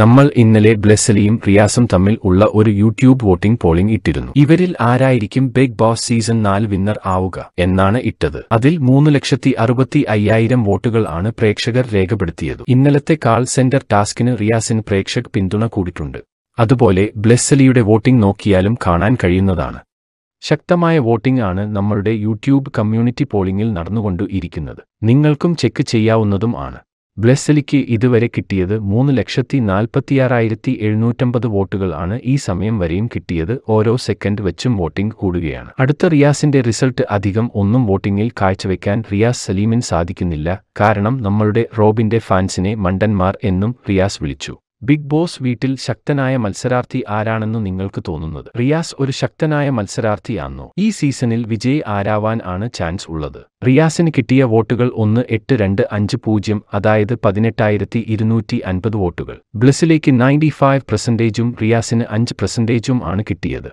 നമ്മൾ ഇന്നലെ ബ്ലെസലിയും റിയാസും തമ്മിൽ ഉള്ള ഒരു യൂട്യൂബ് വോട്ടിംഗ് പോളിംഗ് ഇട്ടിരുന്നു ഇവരിൽ ആരായിരിക്കും ബിഗ് ബോസ് സീസൺ നാല് വിന്നർ ആവുക എന്നാണ് ഇട്ടത് അതിൽ മൂന്ന് ലക്ഷത്തി അറുപത്തി അയ്യായിരം വോട്ടുകൾ ആണ് പ്രേക്ഷകർ രേഖപ്പെടുത്തിയത് ഇന്നലത്തെ കാൾ സെന്റർ ടാസ്കിന് റിയാസിന് പ്രേക്ഷക് പിന്തുണ കൂടിയിട്ടുണ്ട് അതുപോലെ ബ്ലെസ്സലിയുടെ വോട്ടിംഗ് നോക്കിയാലും കാണാൻ കഴിയുന്നതാണ് ശക്തമായ വോട്ടിംഗ് ആണ് നമ്മളുടെ യൂട്യൂബ് കമ്മ്യൂണിറ്റി പോളിംഗിൽ നടന്നുകൊണ്ടു ഇരിക്കുന്നത് നിങ്ങൾക്കും ചെക്ക് ചെയ്യാവുന്നതും ആണ് ബ്ലെസ്സലിക്ക് ഇതുവരെ കിട്ടിയത് മൂന്ന് ലക്ഷത്തി നാൽപ്പത്തിയാറായിരത്തി എഴുന്നൂറ്റമ്പത് വോട്ടുകൾ ആണ് ഈ സമയം വരെയും കിട്ടിയത് ഓരോ സെക്കൻഡ് വെച്ചും വോട്ടിംഗ് കൂടുകയാണ് അടുത്ത റിയാസിന്റെ റിസൾട്ട് അധികം ഒന്നും വോട്ടിംഗിൽ കാഴ്ചവെക്കാൻ റിയാസ് സലീമിന് സാധിക്കുന്നില്ല കാരണം നമ്മളുടെ റോബിന്റെ ഫാൻസിനെ മണ്ടന്മാർ എന്നും റിയാസ് വിളിച്ചു ബിഗ് ബോസ് വീട്ടിൽ ശക്തനായ മത്സരാർത്ഥി ആരാണെന്നു നിങ്ങൾക്ക് തോന്നുന്നത് റിയാസ് ഒരു ശക്തനായ മത്സരാർത്ഥിയാണോ ഈ സീസണിൽ വിജയ് ആരാവാൻ ആണ് ചാൻസ് ഉള്ളത് റിയാസിന് കിട്ടിയ വോട്ടുകൾ ഒന്ന് എട്ട് രണ്ട് അഞ്ച് പൂജ്യം അതായത് പതിനെട്ടായിരത്തി ഇരുന്നൂറ്റി അൻപത് വോട്ടുകൾ ബ്ലസിലേക്ക് നയൻറ്റി ഫൈവ് പെർസെൻറ്റേജും റിയാസിന് അഞ്ച് പെർസെൻറ്റേജും ആണ് കിട്ടിയത്